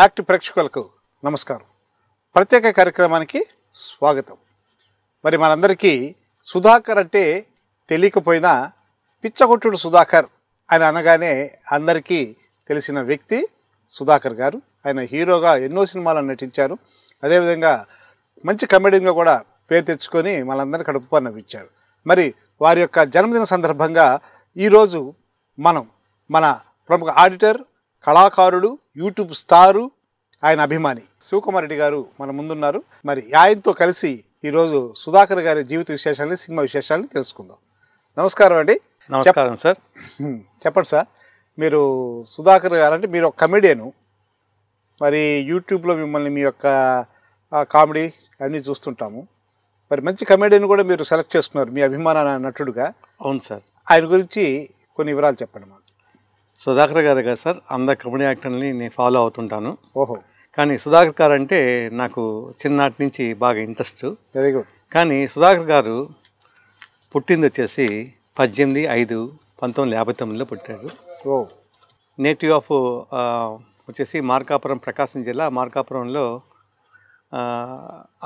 Act ప్రేక్షకులకు నమస్కారం ప్రత్యేక కార్యక్రమానికి స్వాగతం మరి మనందరికీ సుధాకర్ అంటే తెలియకపోయినా పిచ్చగొట్టుడు సుధాకర్ అని అనగానే అందరికీ తెలిసిన వ్యక్తి సుధాకర్ గారు ఆయన హీరోగా ఎన్నో సినిమాలను నటించారు అదేవిధంగా మంచి కమెడీగా కూడా పేరు తెచ్చుకొని మనందరినీ కడుపు నవ్వించారు మరి వారి యొక్క జన్మదిన సందర్భంగా ఈరోజు మనం మన ప్రముఖ ఆడిటర్ కళాకారుడు యూట్యూబ్ స్టారు ఆయన అభిమాని శివకుమార్ రెడ్డి గారు మన ముందున్నారు మరి ఆయనతో కలిసి ఈరోజు సుధాకర్ గారి జీవిత విశేషాలని సినిమా విశేషాలని తెలుసుకుందాం నమస్కారం అండి నమస్కారం సార్ చెప్పండి సార్ మీరు సుధాకర్ గారు అంటే మీరు ఒక కమెడియను మరి యూట్యూబ్లో మిమ్మల్ని మీ యొక్క కామెడీ అన్నీ చూస్తుంటాము మరి మంచి కమెడియన్ కూడా మీరు సెలెక్ట్ చేసుకున్నారు మీ అభిమాన నటుడుగా అవును సార్ ఆయన గురించి కొన్ని వివరాలు చెప్పండి మాకు సుధాకర్ గారు కదా సార్ అందరు కబడ్డీ యాక్టర్ని నేను ఫాలో అవుతుంటాను ఓహో కానీ సుధాకర్ గారు అంటే నాకు చిన్నటి నుంచి బాగా ఇంట్రెస్ట్ వెరీ గుడ్ కానీ సుధాకర్ గారు పుట్టింది వచ్చేసి పద్దెనిమిది ఐదు పంతొమ్మిది యాభై తొమ్మిదిలో పుట్టాడు ఓ నేటివ్ ఆఫ్ వచ్చేసి మార్కాపురం ప్రకాశం జిల్లా మార్కాపురంలో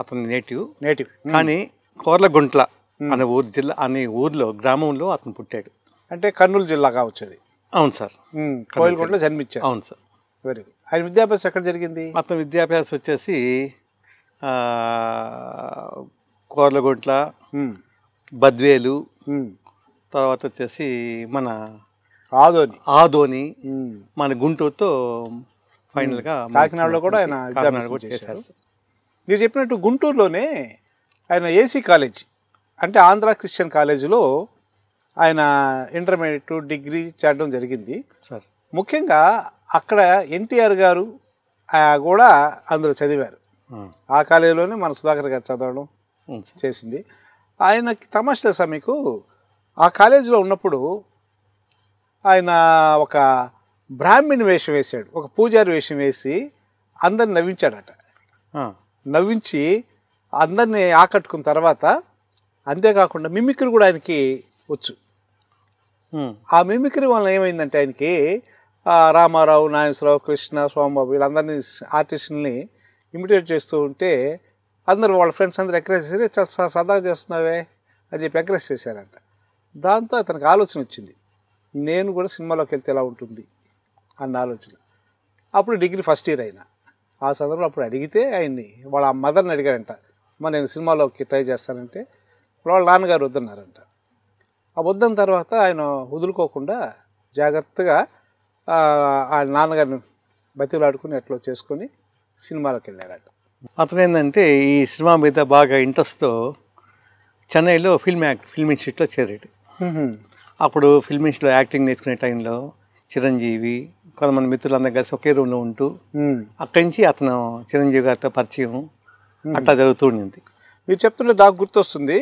అతని నేటివ్ నేటివ్ కానీ కోర్లగుంట్ల అనే ఊరు జిల్లా అనే ఊర్లో గ్రామంలో అతను పుట్టాడు అంటే కర్నూలు జిల్లాగా వచ్చేది అవును సార్ కోయిల్కోటలో జన్మించారు అవును సార్ వెరీ గుడ్ ఆయన విద్యాభ్యాసం ఎక్కడ జరిగింది మొత్తం విద్యాభ్యాసం వచ్చేసి కోర్లగుంట్ల బద్వేలు తర్వాత వచ్చేసి మన ఆదోని ఆదోని మన గుంటూరుతో ఫైనల్గా కాకినాడలో కూడా ఆయన కూడా చేశారు మీరు చెప్పినట్టు గుంటూరులోనే ఆయన ఏసీ కాలేజ్ అంటే ఆంధ్ర క్రిస్టియన్ కాలేజీలో ఆయన ఇంటర్మీడియట్ డిగ్రీ చేయడం జరిగింది సార్ ముఖ్యంగా అక్కడ ఎన్టీఆర్ గారు కూడా అందులో చదివారు ఆ కాలేజీలోనే మన సుధాకర్ గారు చదవడం చేసింది ఆయనకి తమాష తెలుసా మీకు ఆ కాలేజీలో ఉన్నప్పుడు ఆయన ఒక బ్రాహ్మణ్ వేషం వేశాడు ఒక పూజారి వేషం వేసి అందరిని నవ్వించాడట నవ్వించి అందరినీ ఆకట్టుకున్న తర్వాత అంతేకాకుండా మిమిక్రీ కూడా ఆయనకి వచ్చు ఆ మిమిక్రీ వలన ఏమైందంటే ఆయనకి రామారావు నాగేశ్వరరావు కృష్ణ సోమబాబు వీళ్ళందరినీ ఆర్టిస్టుల్ని ఇమిటేట్ చేస్తూ ఉంటే అందరూ వాళ్ళ ఫ్రెండ్స్ అందరూ ఎంకరేజ్ చేసి చాలా సరదాగా చేస్తున్నావే అని చెప్పి ఎంకరేజ్ చేశారంట దాంతో అతనికి ఆలోచన వచ్చింది నేను కూడా సినిమాలోకి వెళ్తే ఎలా ఉంటుంది అన్న ఆలోచన అప్పుడు డిగ్రీ ఫస్ట్ ఇయర్ అయినా ఆ సందర్భంలో అప్పుడు అడిగితే ఆయన్ని వాళ్ళ మదర్ని అడిగారంట మరి నేను సినిమాలోకి ట్రై చేస్తానంటే వాళ్ళ నాన్నగారు వద్దన్నారంట అబద్ధం తర్వాత ఆయన వదులుకోకుండా జాగ్రత్తగా ఆ నాన్నగారిని బతిలాడుకుని అట్లా చేసుకొని సినిమాలకు వెళ్ళారట అతను ఏంటంటే ఈ సినిమా మీద బాగా ఇంట్రెస్ట్తో చెన్నైలో ఫిల్మ్ యాక్ట్ ఫిల్మ్ ఇన్స్టిట్యూట్లో చేరాడు అప్పుడు ఫిల్మ్ ఇన్స్టిట్యూట్లో యాక్టింగ్ నేర్చుకునే టైంలో చిరంజీవి కొంతమంది మిత్రులందరూ కలిసి ఒకే రూమ్లో ఉంటూ అక్కడి నుంచి అతను చిరంజీవి గారితో పరిచయం అట్లా జరుగుతూ ఉండింది మీరు చెప్తుంటే నాకు గుర్తొస్తుంది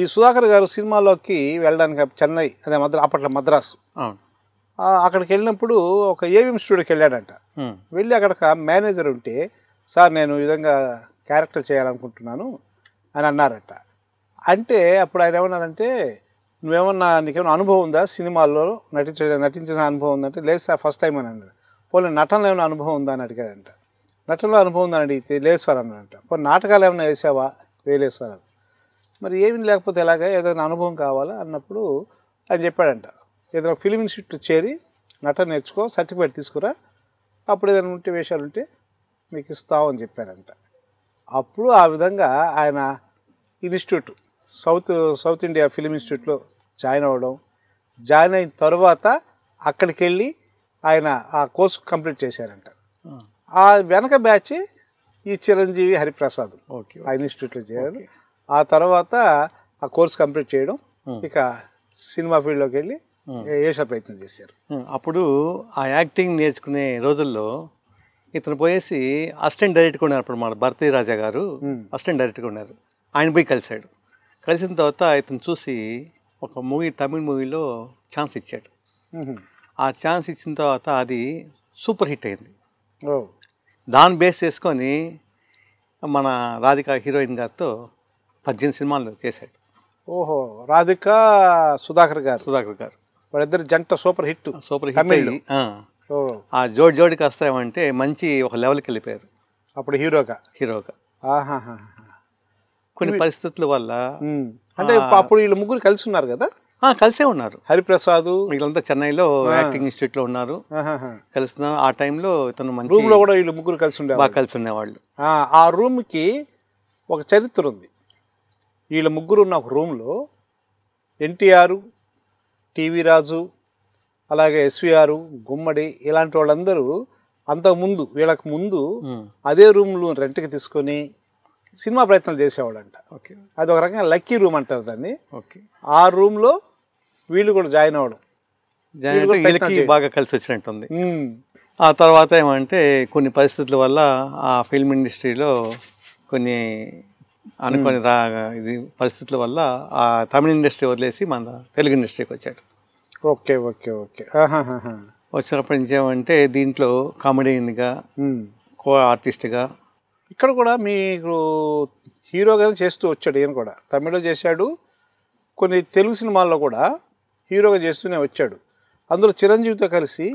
ఈ సుధాకర్ గారు సినిమాలోకి వెళ్ళడానికి చెన్నై అదే మద్రా అప్పట్లో మద్రాసు అక్కడికి వెళ్ళినప్పుడు ఒక ఏవిఎం స్టూడియోకి వెళ్ళాడంట వెళ్ళి అక్కడ మేనేజర్ ఉంటే సార్ నేను ఈ విధంగా క్యారెక్టర్ చేయాలనుకుంటున్నాను అని అన్నారట అంటే అప్పుడు ఆయన ఏమన్నారంటే నువ్వేమన్నా నీకేమైనా అనుభవం ఉందా సినిమాల్లో నటించ నటించిన అనుభవం ఉందంటే లేదు సార్ ఫస్ట్ టైం అని అన్నాడు పోనీ నటనలో ఏమైనా అనుభవం ఉందా అని అడిగాడంట నటనలో అనుభవం ఉందని అడిగితే లేదు సార్ అన్నాడంట పోనీ నాటకాలు ఏమైనా వేసావా వేయలేదు సార్ అని మరి ఏమీ లేకపోతే ఎలాగా ఏదైనా అనుభవం కావాలా అన్నప్పుడు అని చెప్పాడంట ఏదైనా ఫిలిం ఇన్స్టిట్యూట్ చేరి నటన నేర్చుకో సర్టిఫికేట్ తీసుకురా అప్పుడు ఏదైనా ఉంటే వేషాలు ఉంటే మీకు ఇస్తామని చెప్పారంట అప్పుడు ఆ విధంగా ఆయన institute south south India film ఇన్స్టిట్యూట్లో జాయిన్ అవ్వడం జాయిన్ అయిన తర్వాత అక్కడికి వెళ్ళి ఆయన ఆ కోర్సు కంప్లీట్ చేశారంట ఆ వెనక బ్యాచ్ ఈ చిరంజీవి హరిప్రసాద్ ఓకే ఆ ఇన్స్టిట్యూట్లో చేరారు ఆ తర్వాత ఆ కోర్స్ కంప్లీట్ చేయడం hmm. ఇక సినిమా ఫీల్డ్లోకి వెళ్ళి వేసే hmm. ప్రయత్నం చేశారు hmm. అప్పుడు ఆ యాక్టింగ్ నేర్చుకునే రోజుల్లో ఇతను పోయేసి అసిస్టెంట్ డైరెక్ట్గా ఉన్నారు అప్పుడు మన భరతీ రాజా గారు అసిస్టెంట్ డైరెక్ట్గా ఉన్నారు ఆయన పోయి కలిశాడు కలిసిన తర్వాత ఇతను చూసి ఒక మూవీ తమిళ్ మూవీలో ఛాన్స్ ఇచ్చాడు ఆ ఛాన్స్ ఇచ్చిన తర్వాత అది సూపర్ హిట్ అయింది దాన్ని బేస్ చేసుకొని మన రాధిక హీరోయిన్ గారితో పద్దెనిమిది సినిమాల్లో చేశాడు ఓహో రాధిక సుధాకర్ గారు సుధాకర్ గారు వాళ్ళిద్దరు జంట సూపర్ హిట్ సూపర్ హిట్ ఆ జోడి జోడికి వస్తామంటే మంచి ఒక లెవెల్కి వెళ్ళిపోయారు అప్పుడు హీరోగా హీరోగా కొన్ని పరిస్థితుల వల్ల అంటే అప్పుడు వీళ్ళు ముగ్గురు కలిసి ఉన్నారు కదా కలిసే ఉన్నారు హరిప్రసాద్ వీళ్ళంతా చెన్నైలో యాక్టింగ్ ఇన్స్టిట్యూట్ లో ఉన్నారు కలుస్తున్నారు ఆ టైంలో ఇతను రూమ్ లో కూడా వీళ్ళు ముగ్గురు కలిసి ఉండే కలిసి ఉండేవాళ్ళు ఆ రూమ్ కి ఒక చరిత్ర ఉంది వీళ్ళ ముగ్గురు ఉన్న ఒక రూమ్లో ఎన్టీఆర్ టీవీ రాజు అలాగే ఎస్విఆర్ గుమ్మడి ఇలాంటి వాళ్ళందరూ అంతకుముందు వీళ్ళకు ముందు అదే రూమ్లో రెంట్కి తీసుకొని సినిమా ప్రయత్నాలు చేసేవాడంట ఓకే అది ఒక రకంగా లక్కీ రూమ్ అంటారు దాన్ని ఓకే ఆ రూమ్లో వీళ్ళు కూడా జాయిన్ అవ్వడం వీళ్ళకి బాగా కలిసి వచ్చినట్టుంది ఆ తర్వాత ఏమంటే కొన్ని పరిస్థితుల వల్ల ఆ ఫిల్మ్ ఇండస్ట్రీలో కొన్ని అనుకొని రా ఇది పరిస్థితుల వల్ల ఆ తమిళ ఇండస్ట్రీ వదిలేసి మన తెలుగు ఇండస్ట్రీకి వచ్చాడు ఓకే ఓకే ఓకే వచ్చినప్పటి నుంచి ఏమంటే దీంట్లో కామెడీగా కో ఆర్టిస్ట్గా ఇక్కడ కూడా మీకు హీరోగానే చేస్తూ వచ్చాడు ఈయన కూడా తమిళలో చేశాడు కొన్ని తెలుగు సినిమాల్లో కూడా హీరోగా చేస్తూనే వచ్చాడు అందులో చిరంజీవితో కలిసి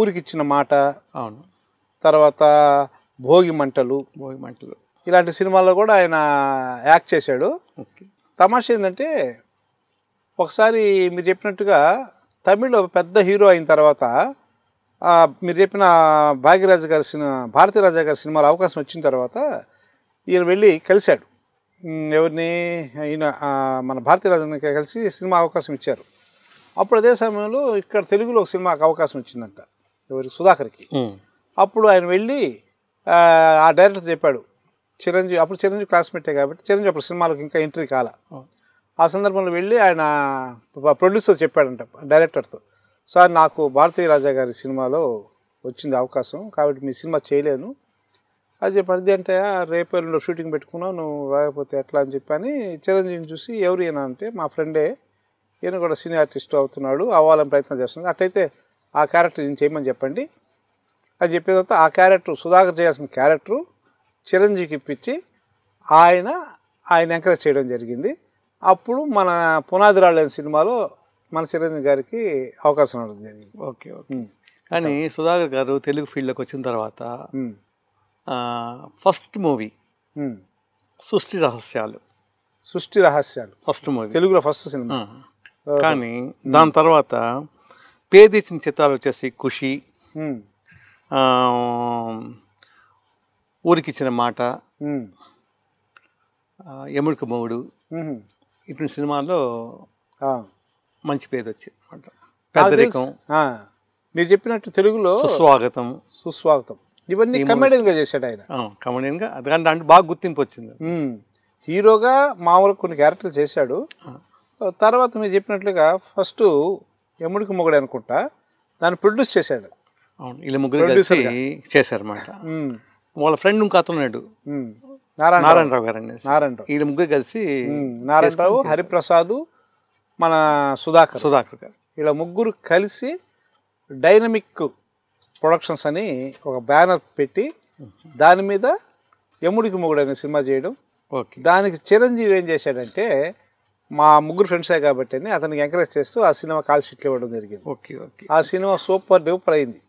ఊరికి ఇచ్చిన మాట అవును తర్వాత భోగి మంటలు భోగి మంటలు ఇలాంటి సినిమాల్లో కూడా ఆయన యాక్ట్ చేశాడు తమాష ఏంటంటే ఒకసారి మీరు చెప్పినట్టుగా తమిళ్ పెద్ద హీరో అయిన తర్వాత మీరు చెప్పిన భాగ్యరాజు గారి సినిమా రాజా గారి సినిమాలో అవకాశం వచ్చిన తర్వాత ఈయన వెళ్ళి కలిశాడు ఎవరిని ఈయన మన భారతీరాజుని కలిసి సినిమా అవకాశం ఇచ్చారు అప్పుడు అదే సమయంలో ఇక్కడ తెలుగులో ఒక సినిమాకి అవకాశం వచ్చిందంట ఎవరి సుధాకర్కి అప్పుడు ఆయన వెళ్ళి ఆ డైరెక్టర్ చెప్పాడు చిరంజీవి అప్పుడు చిరంజీవి క్లాస్మేటే కాబట్టి చిరంజీవి అప్పుడు సినిమాలకు ఇంకా ఎంట్రీ కాల ఆ సందర్భంలో వెళ్ళి ఆయన ప్రొడ్యూసర్ చెప్పాడంట డైరెక్టర్తో సార్ నాకు భారతీయ రాజా గారి సినిమాలో వచ్చింది అవకాశం కాబట్టి మీ సినిమా చేయలేను అది చెప్పి అంటే రేపు ఎల్లుండో షూటింగ్ పెట్టుకున్నావు నువ్వు రాకపోతే ఎట్లా అని చెప్పి అని చిరంజీవిని చూసి ఎవరు ఈయన అంటే మా ఫ్రెండే ఈయన కూడా సినీ ఆర్టిస్ట్ అవుతున్నాడు అవ్వాలని ప్రయత్నం చేస్తున్నాడు అట్లయితే ఆ క్యారెక్టర్ నేను చేయమని చెప్పండి అది చెప్పిన తర్వాత ఆ క్యారెక్టర్ సుధాకర్ చేయాల్సిన క్యారెక్టరు చిరంజీవికి ఇప్పించి ఆయన ఆయన ఎంకరేజ్ చేయడం జరిగింది అప్పుడు మన పునాదిరాళ్ళు సినిమాలో మన చిరంజీవి గారికి అవకాశం ఉండడం జరిగింది ఓకే ఓకే కానీ సుధాకర్ గారు తెలుగు ఫీల్డ్లోకి వచ్చిన తర్వాత ఫస్ట్ మూవీ సృష్టి రహస్యాలు సృష్టి రహస్యాలు ఫస్ట్ మూవీ తెలుగులో ఫస్ట్ సినిమా కానీ దాని తర్వాత పేదిచ్చిన చిత్రాలు వచ్చేసి ఖుషి ఊరికిచ్చిన మాట యముడికి మొగుడు ఇప్పుడు సినిమాల్లో మంచి పేరు వచ్చింది పెద్దరికం మీరు చెప్పినట్టు తెలుగులో స్వాగతం సుస్వాగతం ఇవన్నీ కమెడియన్గా చేశాడు ఆయన కమెడియన్గా అందుకని దాంట్లో బాగా గుర్తింపు వచ్చింది హీరోగా మామూలుగా కొన్ని క్యారెక్టర్లు చేశాడు తర్వాత మీరు చెప్పినట్లుగా ఫస్ట్ ఎముడికి మొగుడు అనుకుంటా దాన్ని ప్రొడ్యూస్ చేశాడు అవును ఇలా ముగ్గురు చేశారన్నమాట వాళ్ళ ఫ్రెండ్ ఇంకా అతను నారాయణరావు గారు అండి నారాయణరావు వీళ్ళ ముగ్గురు కలిసి నారాయణరావు హరిప్రసాద్ మన సుధాకర్ సుధాకర్ గారు వీళ్ళ ముగ్గురు కలిసి డైనమిక్ ప్రొడక్షన్స్ అని ఒక బ్యానర్ పెట్టి దాని మీద యముడికి మొగుడు అనే సినిమా చేయడం ఓకే దానికి చిరంజీవి ఏం చేశాడంటే మా ముగ్గురు ఫ్రెండ్సే కాబట్టి అతనికి ఎంకరేజ్ చేస్తూ ఆ సినిమా కాల్ ఇవ్వడం జరిగింది ఓకే ఓకే ఆ సినిమా సూపర్ డూపర్ అయింది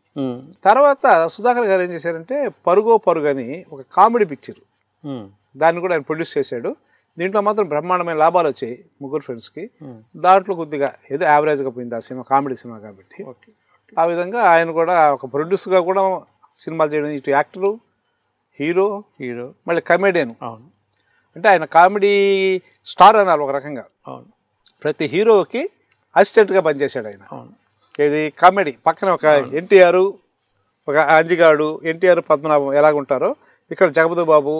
తర్వాత సుధాకర్ గారు ఏం చేశారంటే పరుగో పరుగు అని ఒక కామెడీ పిక్చర్ దాన్ని కూడా ఆయన ప్రొడ్యూస్ చేశాడు దీంట్లో మాత్రం బ్రహ్మాండమైన లాభాలు వచ్చాయి ముగ్గురు ఫ్రెండ్స్కి దాంట్లో కొద్దిగా ఏదో యావరేజ్గా పోయింది ఆ సినిమా కామెడీ సినిమా కాబట్టి ఆ విధంగా ఆయన కూడా ఒక ప్రొడ్యూస్గా కూడా సినిమాలు చేయడం ఇటు యాక్టరు హీరో హీరో మళ్ళీ కమెడియన్ అవును అంటే ఆయన కామెడీ స్టార్ అన్నారు ఒక రకంగా అవును ప్రతి హీరోకి అసిస్టెంట్గా పనిచేశాడు ఆయన అవును ఇది కామెడీ పక్కన ఒక ఎన్టీఆర్ ఒక అంజిగాడు ఎన్టీఆర్ పద్మనాభం ఎలాగుంటారో ఇక్కడ జగపతి బాబు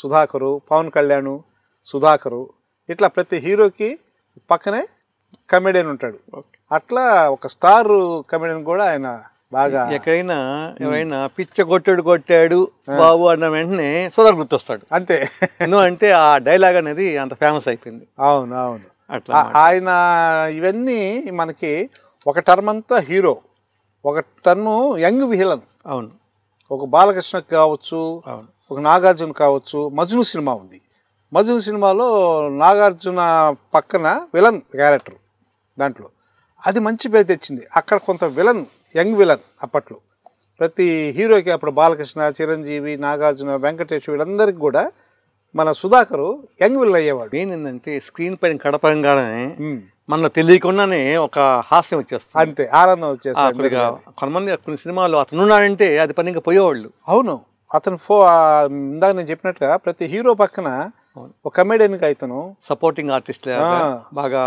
సుధాకరు పవన్ కళ్యాణ్ సుధాకరు ఇట్లా ప్రతి హీరోకి పక్కనే కమెడియన్ ఉంటాడు అట్లా ఒక స్టార్ కమెడియన్ కూడా ఆయన బాగా ఎక్కడైనా ఎవరైనా పిచ్చ కొట్టాడు కొట్టాడు బాబు అన్న వెంటనే సుధాకర్ గుర్తొస్తాడు అంతే ఎందుకంటే ఆ డైలాగ్ అనేది అంత ఫేమస్ అయిపోయింది అవును అవును అట్లా ఆయన ఇవన్నీ మనకి ఒక టర్మ్ అంతా హీరో ఒక టర్మ్ యంగ్ విహిలన్ అవును ఒక బాలకృష్ణ కావచ్చు అవును ఒక నాగార్జున కావచ్చు మజ్ను సినిమా ఉంది మజ్ను సినిమాలో నాగార్జున పక్కన విలన్ క్యారెక్టర్ దాంట్లో అది మంచి పేరు తెచ్చింది అక్కడ కొంత విలన్ యంగ్ విలన్ అప్పట్లో ప్రతి హీరోకి అప్పుడు బాలకృష్ణ చిరంజీవి నాగార్జున వెంకటేష్ వీళ్ళందరికీ కూడా మన సుధాకరు యంగ్ విలన్ అయ్యేవాడు ఏంటంటే స్క్రీన్ పైన కడపడంగానే మనలో తెలియకుండానే ఒక హాస్యం వచ్చేస్తుంది అంతే ఆనందం వచ్చేస్తుంది కొంతమంది కొన్ని సినిమాలు అతను ఉన్నాడంటే అది పని ఇంకా పోయేవాళ్ళు అవును అతను ఫో ఇందాక నేను చెప్పినట్టుగా ప్రతి హీరో పక్కన ఒక కమెడియన్కి అయితను సపోర్టింగ్ ఆర్టిస్ట్ బాగా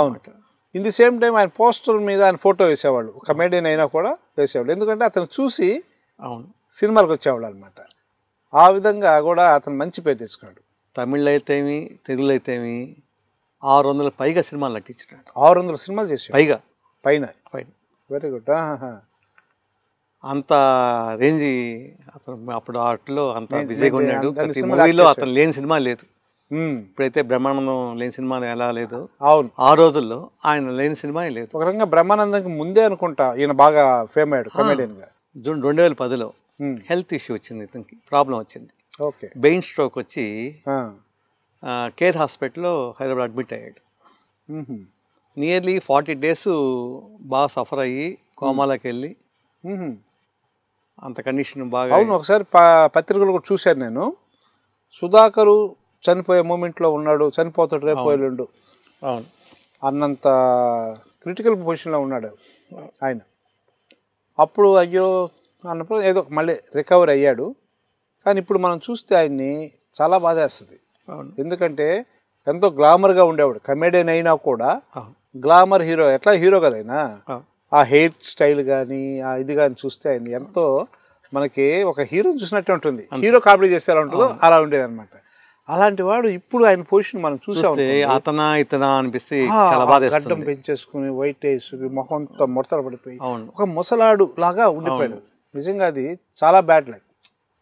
అవును ఇన్ ది సేమ్ టైం ఆయన పోస్టర్ మీద ఆయన ఫోటో వేసేవాళ్ళు కమెడియన్ అయినా కూడా వేసేవాళ్ళు ఎందుకంటే అతను చూసి అవును సినిమాలకు వచ్చేవాళ్ళు అనమాట ఆ విధంగా కూడా అతను మంచి పేరు తెచ్చుకున్నాడు తమిళ్ అయితేమి తెలుగులో అయితేమి ఆరు వందల పైగా సినిమాలు నటించాడు ఆరు వందల సినిమాలు చేసి పైగా పైన పైన వెరీ గుడ్ అంత రేంజ్ అతను అప్పుడు ఆటలో అంత బిజీగా ఉన్నాడు మూవీలో అతను లేని సినిమా లేదు hmm. ఇప్పుడైతే బ్రహ్మానందం లేని సినిమా ఎలా లేదు అవును ఆ రోజుల్లో ఆయన లేని సినిమా లేదు ఒక రకంగా బ్రహ్మానందంకి ముందే అనుకుంటా ఈయన బాగా ఫేమ్ అయ్యాడు కమెడియన్గా జూన్ రెండు వేల పదిలో hmm. హెల్త్ ఇష్యూ వచ్చింది ఇతనికి ప్రాబ్లం వచ్చింది ఓకే బెయిన్ స్ట్రోక్ వచ్చి కేర్ హాస్పిటల్లో హైదరాబాద్ అడ్మిట్ అయ్యాడు నియర్లీ ఫార్టీ డేస్ బాగా సఫర్ అయ్యి కోమాలోకి వెళ్ళి అంత కండిషన్ బాగా అవును ఒకసారి పత్రికలు కూడా చూశాను నేను సుధాకరు చనిపోయే మూమెంట్లో ఉన్నాడు చనిపోతాడు రేపు అవును అన్నంత క్రిటికల్ పొజిషన్లో ఉన్నాడు ఆయన అప్పుడు అయ్యో అన్నప్పుడు ఏదో మళ్ళీ రికవర్ అయ్యాడు కానీ ఇప్పుడు మనం చూస్తే ఆయన్ని చాలా బాధేస్తుంది ఎందుకంటే ఎంతో గ్లామర్ గా ఉండేవాడు కమెడియన్ అయినా కూడా గ్లామర్ హీరో ఎట్లా హీరో కదా ఆయన ఆ హెయిర్ స్టైల్ కానీ ఆ ఇది కానీ చూస్తే ఆయన ఎంతో మనకి ఒక హీరో చూసినట్టే ఉంటుంది హీరో కామెడీ చేస్తే ఎలా ఉంటుందో అలా ఉండేది అనమాట అలాంటి వాడు ఇప్పుడు ఆయన పొజిషన్ మనం చూసాం అతనా ఇతనా అనిపిస్తే గడ్డం పెంచేసుకుని వైట్ వేసుకుని మొహం అంతా ముడతలు పడిపోయి ఒక ముసలాడు లాగా ఉండిపోయాడు నిజంగా అది చాలా బ్యాడ్ లైక్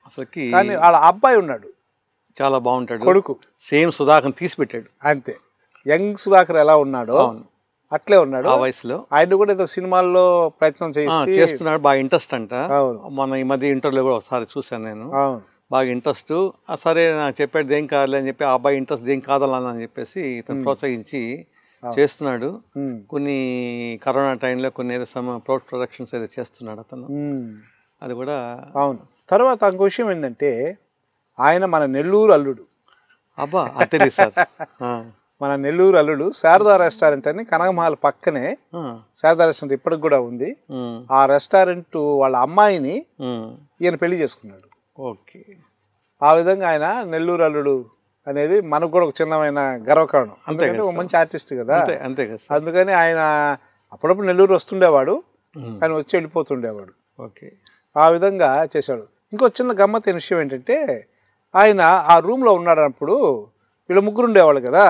అసలు కానీ వాళ్ళ అబ్బాయి ఉన్నాడు చాలా బాగుంటాడు కొడుకు సేమ్ సుధాకర్ తీసి పెట్టాడు అంతే యంగ్ సుధాకర్ ఎలా ఉన్నాడో అట్లే ఉన్నాడు ఆ వయసులో ఆయన కూడా ఏదో సినిమాల్లో ప్రయత్నం చేసి చేస్తున్నాడు బాగా ఇంట్రెస్ట్ అంట మన ఈ మధ్య ఇంటర్లో కూడా ఒకసారి చూశాను నేను బాగా ఇంట్రెస్ట్ సరే నాకు చెప్పాడు దేం కాదులే అని చెప్పి ఆ అబ్బాయి ఇంట్రెస్ట్ దేం కాదాలని చెప్పేసి ఇతను ప్రోత్సహించి చేస్తున్నాడు కొన్ని కరోనా టైంలో కొన్ని ఏదో సమ ప్రొడక్షన్స్ ఏదో చేస్తున్నాడు అతను అది కూడా అవును తర్వాత ఇంకో విషయం ఏంటంటే ఆయన మన నెల్లూరు అల్లుడు అబ్బా సార్ మన నెల్లూరు అల్లుడు శారదా రెస్టారెంట్ అని కనకమహల్ పక్కనే శారదా రెస్టారెంట్ ఇప్పటికి కూడా ఉంది ఆ రెస్టారెంట్ వాళ్ళ అమ్మాయిని ఈయన పెళ్లి చేసుకున్నాడు ఓకే ఆ విధంగా ఆయన నెల్లూరు అల్లుడు అనేది మనకు కూడా ఒక చిన్నమైన గర్వకారణం అంతే ఒక మంచి ఆర్టిస్ట్ కదా అంతే కదా అందుకని ఆయన అప్పుడప్పుడు నెల్లూరు వస్తుండేవాడు ఆయన వచ్చి వెళ్ళిపోతుండేవాడు ఓకే ఆ విధంగా చేశాడు ఇంకో చిన్న గమ్మత్తైన విషయం ఏంటంటే ఆయన ఆ లో ఉన్నాడన్నప్పుడు వీళ్ళ ముగ్గురు ఉండేవాళ్ళు కదా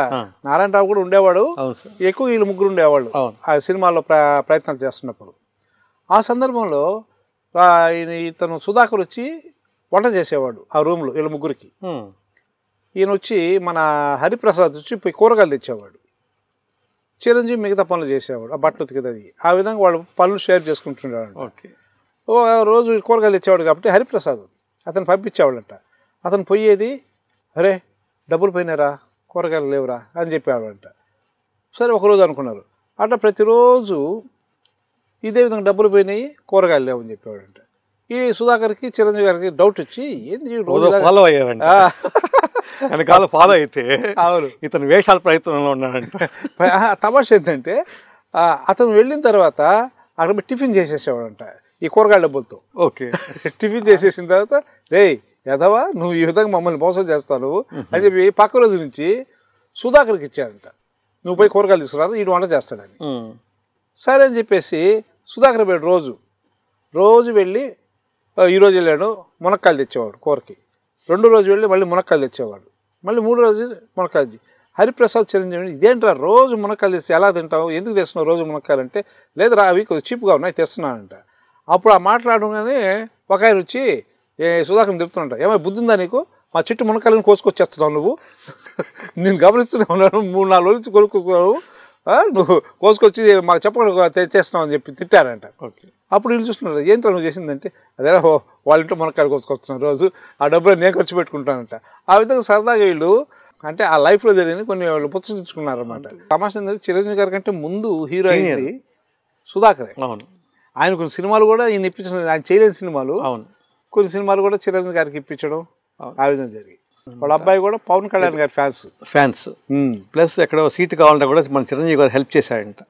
నారాయణరావు కూడా ఉండేవాడు ఎక్కువ వీళ్ళు ముగ్గురు ఉండేవాళ్ళు ఆ సినిమాల్లో ప్రయత్నాలు చేస్తున్నప్పుడు ఆ సందర్భంలో ఆయన ఇతను సుధాకర్ వచ్చి వంట చేసేవాడు ఆ రూమ్లో వీళ్ళ ముగ్గురికి ఈయన వచ్చి మన హరిప్రసాద్ వచ్చి పోయి కూరగాయలు తెచ్చేవాడు చిరంజీవి మిగతా పనులు చేసేవాడు ఆ బట్టలు ఉతికిదది ఆ విధంగా వాళ్ళు పనులు షేర్ చేసుకుంటుండేవాడు ఓ రోజు కూరగాయలు తెచ్చేవాడు కాబట్టి హరిప్రసాద్ అతను పంపించేవాళ్ళంట అతను పోయేది అరే డబ్బులు పోయినారా కూరగాయలు లేవురా అని చెప్పాడంట సరే ఒకరోజు అనుకున్నారు అట్లా ప్రతిరోజు ఇదే విధంగా డబ్బులు పోయినాయి కూరగాయలు లేవని చెప్పేవాడంట ఈ సుధాకర్కి చిరంజీవి గారికి డౌట్ వచ్చి ఏంది రోజు ఫాలో అయ్యారంట వెనకాల ఫాలో అయితే అవును ఇతను వేషాల ప్రయత్నంలో ఉన్నాడంట తమాష ఏంటంటే అతను వెళ్ళిన తర్వాత అక్కడ టిఫిన్ చేసేసేవాడంట ఈ కూరగాయల డబ్బులతో ఓకే టిఫిన్ చేసేసిన తర్వాత రే యదవా నువ్వు ఈ విధంగా మమ్మల్ని మోసం చేస్తాను అని చెప్పి పక్క రోజు నుంచి సుధాకర్కి ఇచ్చాడంట నువ్వు పోయి కూరగాయలు తీసుకురాదు ఈ వంట చేస్తాడని సరే అని చెప్పేసి సుధాకర్ పోయాడు రోజు రోజు వెళ్ళి ఈరోజు వెళ్ళాడు మునక్కాయలు తెచ్చేవాడు కూరకి రెండు రోజు వెళ్ళి మళ్ళీ మునక్కాయలు తెచ్చేవాడు మళ్ళీ మూడు రోజు మునక్కాయలు హరిప్రసాద్ చిరంజీవి ఇదేంట్రా రోజు మునక్కాయలు తెస్తే ఎలా తింటావు ఎందుకు తెస్తున్నావు రోజు మునక్కాయలు అంటే లేదురా అవి కొద్దిగా చీప్గా ఉన్నాయి తెస్తున్నానంట అప్పుడు ఆ మాట్లాడగానే ఒక ఆయన వచ్చి ఏ సుధాకర్ తిప్పుతుంట ఏమైనా బుద్ధి ఉందా నీకు మా చెట్టు మునకాయలను కోసుకొచ్చేస్తున్నావు నువ్వు నేను గమనిస్తూనే ఉన్నాను మూడు నాలుగు రోజు నుంచి కొనుక్కొస్తున్నావు నువ్వు కోసుకొచ్చి మాకు చెప్పకుండా తెచ్చేస్తున్నావు అని చెప్పి తిట్టారంట ఓకే అప్పుడు వీళ్ళు చూస్తున్నారు ఏంటో నువ్వు చేసిందంటే అదేలా వాళ్ళ ఇంట్లో మునకాయలు కోసుకొస్తున్నాను రోజు ఆ డబ్బులు నేను ఖర్చు పెట్టుకుంటానంట ఆ విధంగా సరదాగా వీళ్ళు అంటే ఆ లైఫ్లో జరిగిన కొన్ని వాళ్ళు పుచ్చరించుకున్నారన్నమాట తమాషా ఏంటంటే చిరంజీవి గారి కంటే ముందు హీరో సుధాకరే అవును ఆయన కొన్ని సినిమాలు కూడా ఈయన ఇప్పించిన ఆయన చేయలేని సినిమాలు అవును కొన్ని సినిమాలు కూడా చిరంజీవి గారికి ఇప్పించడం ఆ విధంగా జరిగింది వాళ్ళ అబ్బాయి కూడా పవన్ కళ్యాణ్ గారి ఫ్యాన్స్ ఫ్యాన్స్ ప్లస్ ఎక్కడ సీట్ కావాలంటే కూడా మన చిరంజీవి గారు హెల్ప్ చేశాడంట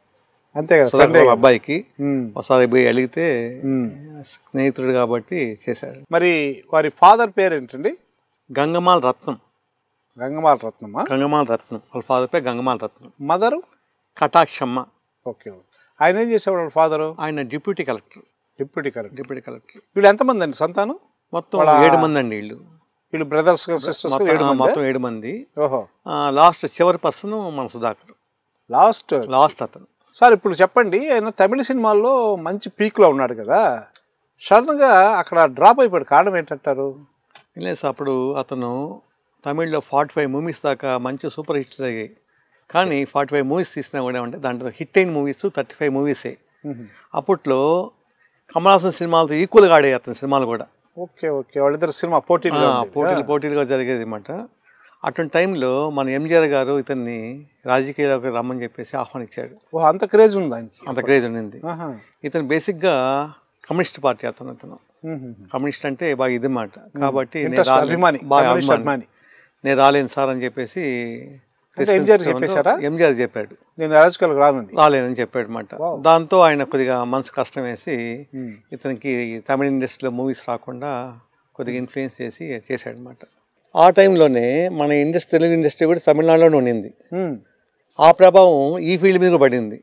అంతే కదా అబ్బాయికి ఒకసారి పోయి అడిగితే స్నేహితుడు కాబట్టి చేశాడు మరి వారి ఫాదర్ పేరు ఏంటండి గంగమాల రత్నం గంగమాల రత్నమా గంగమాల రత్నం వాళ్ళ ఫాదర్ పేరు గంగమాల రత్నం మదరు కటాక్షమ్మ ఓకే ఆయన ఏం చేసేవాడు వాళ్ళ ఫాదరు ఆయన deputy collector deputy collector deputy collector వీళ్ళు ఎంతమంది అండి సంతానం మొత్తం ఏడు మంది అండి వీళ్ళు వీళ్ళు బ్రదర్స్ సిస్టర్స్ మొత్తం ఏడు మంది ఓహో లాస్ట్ చివరి పర్సన్ మన సుధాకర్ లాస్ట్ లాస్ట్ అతను సార్ ఇప్పుడు చెప్పండి ఆయన తమిళ సినిమాల్లో మంచి పీక్లో ఉన్నాడు కదా సడన్గా అక్కడ డ్రాప్ అయిపోయాడు కారణం ఏంటంటారు లేదు అప్పుడు అతను తమిళ్లో ఫార్టీ ఫైవ్ మూవీస్ దాకా మంచి సూపర్ హిట్స్ అయ్యాయి కానీ ఫార్టీ ఫైవ్ మూవీస్ తీసినా కూడా ఏమంటే దాంట్లో హిట్ అయిన మూవీస్ థర్టీ ఫైవ్ మూవీసే అప్పట్లో కమల్ హాసన్ సినిమాలతో ఈక్వల్గా ఆడే అతని సినిమాలు కూడా ఓకే ఓకే వాళ్ళిద్దరు సినిమా పోటీలు పోటీలు పోటీలుగా జరిగేది అనమాట అటువంటి టైంలో మన ఎంజిఆర్ గారు ఇతన్ని రాజకీయాలకు రమ్మని చెప్పేసి ఆహ్వానించాడు ఓ అంత క్రేజ్ ఉంది దానికి అంత క్రేజ్ ఉండింది ఇతను బేసిక్గా కమ్యూనిస్ట్ పార్టీ అతను అతను కమ్యూనిస్ట్ అంటే బాగా ఇది మాట కాబట్టి అభిమాని బాగా అభిమాని నేను రాలేను సార్ అని చెప్పేసి ఎంజీఆర్ చెప్పాడు నేను రాజకీయాలకు రానండి రాలేనని చెప్పాడు అనమాట దాంతో ఆయన కొద్దిగా మనసు కష్టం వేసి ఇతనికి తమిళ ఇండస్ట్రీలో మూవీస్ రాకుండా కొద్దిగా ఇన్ఫ్లుయెన్స్ చేసి చేశాడనమాట ఆ టైంలోనే మన ఇండస్ట్రీ తెలుగు ఇండస్ట్రీ కూడా తమిళనాడులోనే ఉండింది ఆ ప్రభావం ఈ ఫీల్డ్ మీద పడింది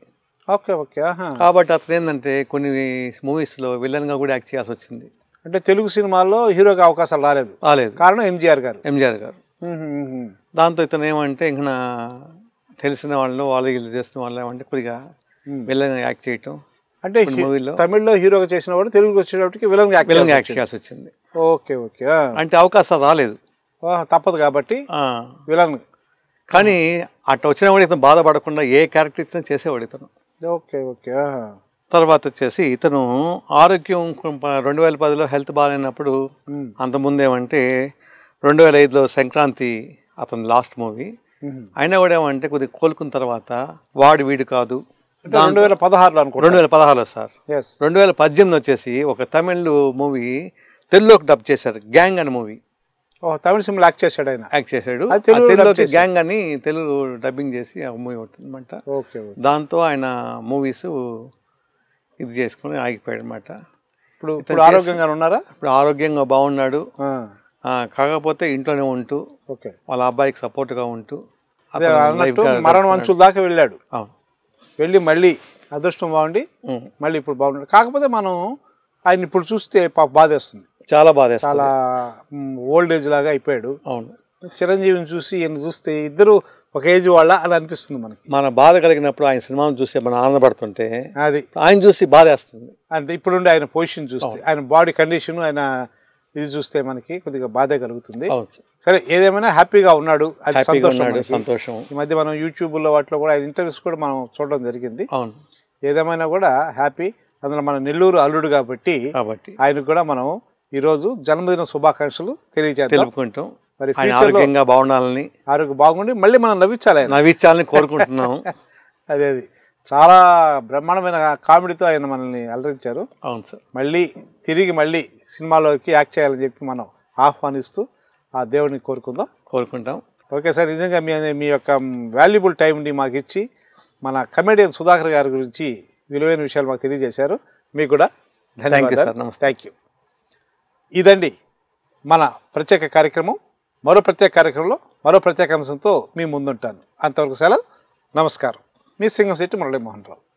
ఓకే ఓకే కాబట్టి అతను ఏంటంటే కొన్ని మూవీస్లో విలన్గా కూడా యాక్ట్ చేయాల్సి వచ్చింది అంటే తెలుగు సినిమాల్లో హీరోకి అవకాశాలు రాలేదు రాలేదు కారణం ఎంజిఆర్ గారు ఎంజిఆర్ గారు దాంతో ఇతను ఏమంటే ఇంక నా తెలిసిన వాళ్ళు వాళ్ళ వీళ్ళు చేస్తున్న వాళ్ళు ఏమంటే కొద్దిగా విలన్ యాక్ట్ చేయటం అంటే మూవీలో తమిళ్లో హీరోగా చేసిన వాడు తెలుగుకి వచ్చేటప్పటికి విలన్ విలన్ యాక్ట్ చేయాల్సి వచ్చింది ఓకే ఓకే అంటే అవకాశం రాలేదు తప్పదు కాబట్టి విలన్ కానీ వచ్చిన వాడు ఇతను బాధపడకుండా ఏ క్యారెక్టర్ ఇచ్చినా చేసేవాడు ఇతను ఓకే ఓకే తర్వాత వచ్చేసి ఇతను ఆరోగ్యం రెండు వేల పదిలో హెల్త్ బాగాలేనప్పుడు అంతకుముందేమంటే రెండు వేల ఐదులో సంక్రాంతి అతని లాస్ట్ మూవీ అయినా కూడా ఏమంటే కొద్దిగా కోలుకున్న తర్వాత వాడు వీడు కాదు రెండు వేల పదహారులో అనుకో రెండు వేల పదహారులో సార్ రెండు వేల పద్దెనిమిది వచ్చేసి ఒక తమిళ్ మూవీ తెలుగులోకి డబ్ చేశారు గ్యాంగ్ అనే మూవీ తమిళ సినిమా యాక్ట్ చేశాడు ఆయన యాక్ట్ చేశాడు తెలుగులోకి గ్యాంగ్ అని తెలుగు డబ్బింగ్ చేసి ఆ మూవీ అనమాట ఓకే దాంతో ఆయన మూవీస్ ఇది చేసుకుని ఆగిపోయాడు అనమాట ఇప్పుడు ఆరోగ్యంగా ఉన్నారా ఇప్పుడు ఆరోగ్యంగా బాగున్నాడు కాకపోతే ఇంట్లోనే ఉంటూ వాళ్ళ అబ్బాయికి సపోర్ట్గా ఉంటూ మరణ అంచుల దాకా వెళ్ళాడు వెళ్ళి మళ్ళీ అదృష్టం బాగుండి మళ్ళీ ఇప్పుడు బాగుండు కాకపోతే మనం ఆయన ఇప్పుడు చూస్తే పాప బాధేస్తుంది చాలా బాధ చాలా ఓల్డ్ ఏజ్ లాగా అయిపోయాడు అవును చిరంజీవిని చూసి ఈయన చూస్తే ఇద్దరు ఒక ఏజ్ వాళ్ళ అని అనిపిస్తుంది మనకి మన బాధ కలిగినప్పుడు ఆయన సినిమాను చూసి మనం ఆనందపడుతుంటే అది ఆయన చూసి బాధేస్తుంది వేస్తుంది అంతే ఆయన పొజిషన్ చూస్తే ఆయన బాడీ కండిషన్ ఆయన ఇది చూస్తే మనకి కొద్దిగా బాధ కలుగుతుంది సరే ఏదేమైనా హ్యాపీగా ఉన్నాడు అది సంతోషం ఈ మధ్య మనం యూట్యూబ్ లో వాటిలో కూడా ఆయన ఇంటర్వ్యూస్ కూడా మనం చూడడం జరిగింది ఏదేమైనా కూడా హ్యాపీ అందులో మన నెల్లూరు అల్లుడు కాబట్టి కాబట్టి ఆయనకు కూడా మనం ఈరోజు జన్మదిన శుభాకాంక్షలు తెలియజేస్తాం మరి ఆరోగ్యంగా బాగుండాలని ఆరోగ్యం బాగుండి మళ్ళీ మనం నవ్వించాలి నవ్వించాలని కోరుకుంటున్నాము అదే అది చాలా బ్రహ్మాండమైన కామెడీతో ఆయన మనల్ని అలరించారు అవును సార్ మళ్ళీ తిరిగి మళ్ళీ సినిమాలోకి యాక్ట్ చేయాలని చెప్పి మనం ఆహ్వానిస్తూ ఆ దేవుడిని కోరుకుందాం కోరుకుంటాం ఓకే సార్ నిజంగా మీ మీ యొక్క వాల్యుబుల్ టైంని మాకు ఇచ్చి మన కమెడియన్ సుధాకర్ గారి గురించి విలువైన విషయాలు మాకు తెలియజేశారు మీకు కూడా ధన్యవాదాలు థ్యాంక్ యూ ఇదండి మన ప్రత్యేక కార్యక్రమం మరో ప్రత్యేక కార్యక్రమంలో మరో ప్రత్యేక అంశంతో మీ ముందుంటాను అంతవరకు సెలవు నమస్కారం మీ సింగం శెట్టి మురళీమోహన్ రావు